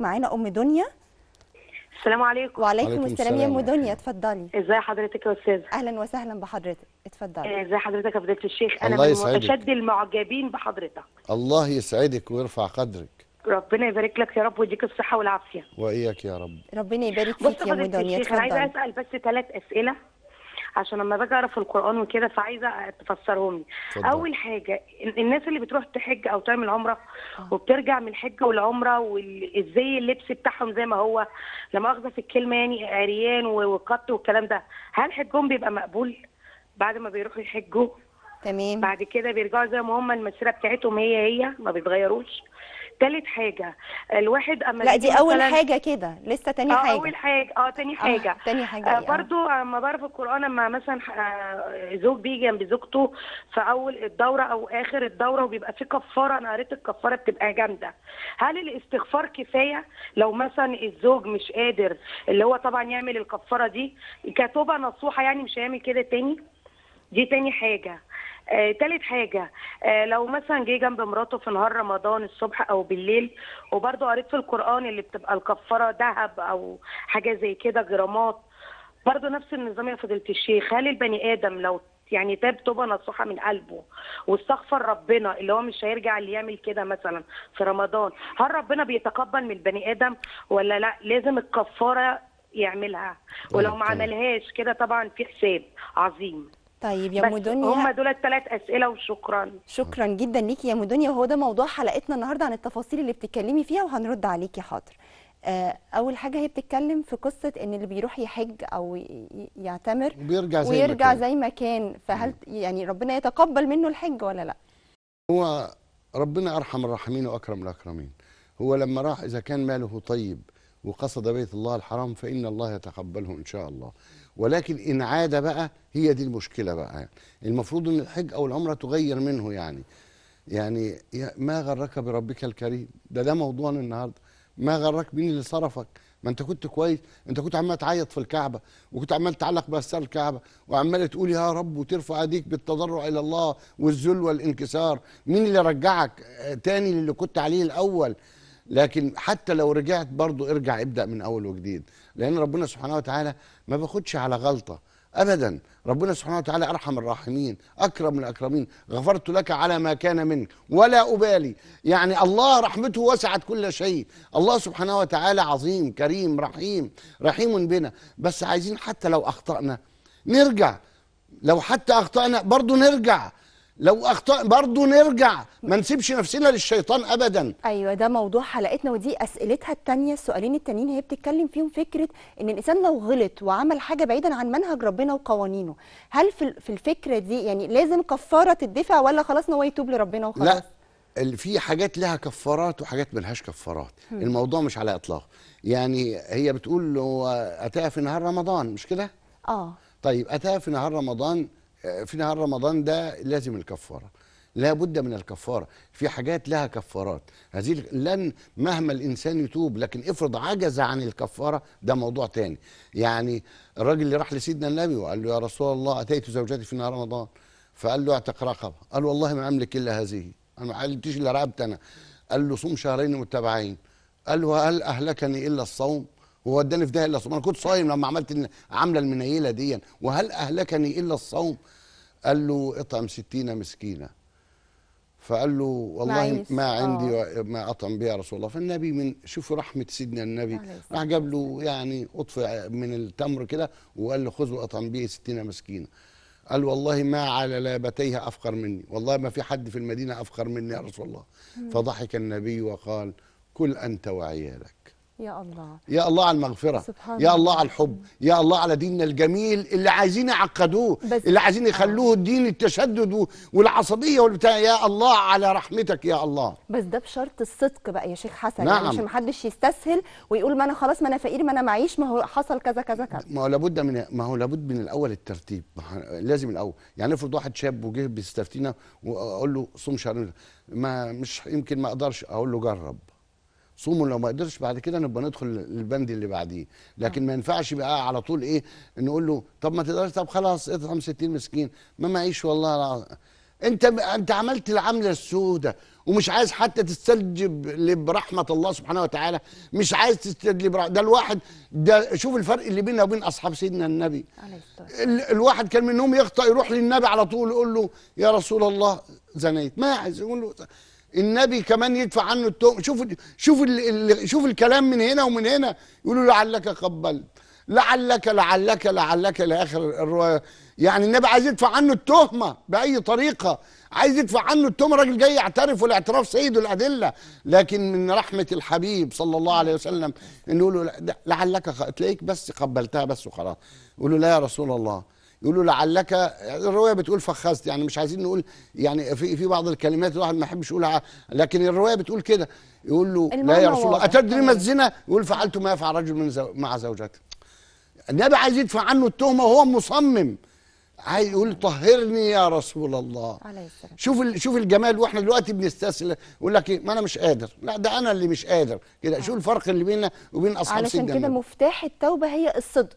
معانا ام دنيا السلام عليكم وعليكم السلام يا ام دنيا اتفضلي ازي حضرتك يا استاذه اهلا وسهلا بحضرتك اتفضلي إيه، ازي حضرتك يا فضيله الشيخ انا من اشد المعجبين بحضرتك الله يسعدك ويرفع قدرك ربنا يبارك لك يا رب ويديك الصحه والعافيه واياك يا رب ربنا يبارك فيك يا ام دنيا اتفضلي انا عايزه اسال بس ثلاث اسئله عشان لما باجي اقرا في القران وكده فعايزه تفسرهم لي اول حاجه الناس اللي بتروح تحج او تعمل عمره آه. وبترجع من الحج والعمره وازاي اللبس بتاعهم زي ما هو لما اخذ في الكلمه يعني عريان وقط والكلام ده هل حجهم بيبقى مقبول بعد ما بيروحوا يحجوا تمام بعد كده بيرجعوا زي ما هم المسيره بتاعتهم هي هي ما بيتغيروش ثالث حاجه الواحد اما لا دي اول حاجه كده لسه تاني آه حاجه اول حاجه اه تاني آه، حاجه آه تاني حاجه آه يعني. برضو اما بعرف القران اما مثلا آه، زوج بيجي جنب زوجته في اول الدوره او اخر الدوره وبيبقى في كفاره انا قريت الكفاره بتبقى جامده هل الاستغفار كفايه لو مثلا الزوج مش قادر اللي هو طبعا يعمل الكفاره دي كتوبه نصوحه يعني مش هيعمل كده تاني دي تاني حاجه آه تالت حاجة آه لو مثلا جه جنب مراته في نهار رمضان الصبح أو بالليل وبرضه قريت في القرآن اللي بتبقى الكفارة ذهب أو حاجة زي كده جرامات برضه نفس النظام يا فضيلة الشيخ هل البني آدم لو يعني تاب توبة نصوحة من قلبه واستغفر ربنا اللي هو مش هيرجع اللي يعمل كده مثلا في رمضان هل ربنا بيتقبل من البني آدم ولا لا لازم الكفارة يعملها ولو ما عملهاش كده طبعا في حساب عظيم طيب يا ام دنيا هم دول الثلاث اسئله وشكرا شكرا جدا ليكي يا ام دنيا وهو ده موضوع حلقتنا النهارده عن التفاصيل اللي بتتكلمي فيها وهنرد عليكي حاضر آه، اول حاجه هي بتتكلم في قصه ان اللي بيروح يحج او يعتمر ويرجع زي ويرجع ما كان. زي ما كان فهل يعني ربنا يتقبل منه الحج ولا لا هو ربنا ارحم الراحمين واكرم الاكرمين هو لما راح اذا كان ماله طيب وقصد بيت الله الحرام فان الله يتقبله ان شاء الله ولكن إن عاد بقى هي دي المشكلة بقى يعني. المفروض أن الحج أو العمرة تغير منه يعني يعني ما غرك بربك الكريم ده ده موضوعنا النهارده ما غرك مين اللي صرفك ما انت كنت كويس انت كنت عمال تعيط في الكعبه وكنت عمال تعلق باستار الكعبه وعمال تقول يا رب وترفع ايديك بالتضرع الى الله والذل والانكسار مين اللي رجعك آه، تاني للي كنت عليه الاول لكن حتى لو رجعت برضو ارجع ابدا من اول وجديد لان ربنا سبحانه وتعالى ما باخدش على غلطه ابدا ربنا سبحانه وتعالى ارحم الراحمين اكرم الاكرمين غفرت لك على ما كان منك ولا ابالي يعني الله رحمته وسعت كل شيء الله سبحانه وتعالى عظيم كريم رحيم رحيم بنا بس عايزين حتى لو اخطانا نرجع لو حتى اخطانا برضو نرجع لو اخطا برضه نرجع ما نسيبش نفسنا للشيطان ابدا ايوه ده موضوع حلقتنا ودي اسئلتها الثانيه السؤالين التانيين هي بتتكلم فيهم فكره ان الانسان لو غلط وعمل حاجه بعيدا عن منهج ربنا وقوانينه هل في الفكره دي يعني لازم كفاره تدفع ولا خلاص ان هو يتوب لربنا وخلاص لا في حاجات لها كفارات وحاجات ملهاش كفارات هم. الموضوع مش على اطلاق يعني هي بتقول له اتاها في نهار رمضان مش كده اه طيب اتاها في نهار رمضان آه، في نهار رمضان ده لازم الكفاره لا بد من الكفاره في حاجات لها كفارات هذه لن مهما الانسان يتوب لكن افرض عجز عن الكفاره ده موضوع تاني يعني الراجل اللي راح لسيدنا النبي وقال له يا رسول الله اتيت زوجتي في نهار رمضان فقال له اعتق رقبه قال والله ما املك الا هذه انا ما علمتش الا رقبتي انا قال له صوم شهرين متبعين قال له هل اهلكني الا الصوم ووداني في داهيه الا الصوم انا كنت صايم لما عملت عامله المنيله دي وهل اهلكني الا الصوم قال له اطعم ستين مسكينه فقال له والله ما عندي آه. و... ما اطعم بها رسول الله فالنبي من شوف رحمه سيدنا النبي راح جاب له يعني قطف من التمر كده وقال له خذ واطعم به ستين مسكينه قال والله ما على لابتيها افقر مني والله ما في حد في المدينه افقر مني يا رسول الله فضحك النبي وقال كل انت وعيالك يا الله يا الله على المغفرة سبحان يا الله على الحب يا الله على ديننا الجميل اللي عايزين يعقدوه اللي عايزين يخلوه الدين التشدد والعصبية والبتاع يا الله على رحمتك يا الله بس ده بشرط الصدق بقى يا شيخ حسن يعني نعم. يعني مش محدش يستسهل ويقول ما انا خلاص ما انا فقير ما انا معيش ما هو حصل كذا كذا كذا ما هو لابد من ما هو لابد من الاول الترتيب لازم الاول يعني افرض واحد شاب وجه بيستفتينا واقول له صوم شهرين ما مش يمكن ما اقدرش اقول له جرب صوموا لو ما قدرش بعد كده نبقى ندخل البند اللي بعديه لكن آه. ما ينفعش بقى على طول ايه نقول له طب ما تقدرش طب خلاص اطعم 60 مسكين ما معيش والله العظيم انت انت عملت العمله السوداء ومش عايز حتى تستجب لبرحمه الله سبحانه وتعالى مش عايز تستجب ده الواحد ده شوف الفرق اللي بيننا وبين اصحاب سيدنا النبي الواحد كان منهم يخطا يروح للنبي على طول يقول له يا رسول الله زنيت ما عايز يقول له النبي كمان يدفع عنه التهم شوف شوف شوف الكلام من هنا ومن هنا يقولوا لعلك قبلت لعلك لعلك لعلك لاخر الروايه يعني النبي عايز يدفع عنه التهمه باي طريقه عايز يدفع عنه التهمه راجل جاي يعترف والاعتراف سيد الادله لكن من رحمه الحبيب صلى الله عليه وسلم انه يقول له لعلك تلاقيك بس قبلتها بس وخلاص يقول له لا يا رسول الله يقولوا لعلك يعني الروايه بتقول فخذت يعني مش عايزين نقول يعني في في بعض الكلمات الواحد ما يحبش يقولها لكن الروايه بتقول كده يقول له لا يا رسول الله اتدري ما الزنا يقول فعلت ما يفعل رجل من زو مع زوجته النبي عايز يدفع عنه التهمه وهو مصمم عايز يقول طهرني يا رسول الله عليه السلام شوف شوف الجمال واحنا دلوقتي بنستسهل يقول لك إيه؟ ما انا مش قادر لا ده انا اللي مش قادر كده شوف الفرق اللي بيننا وبين اصحاب سيدنا علشان كده مفتاح التوبه هي الصدق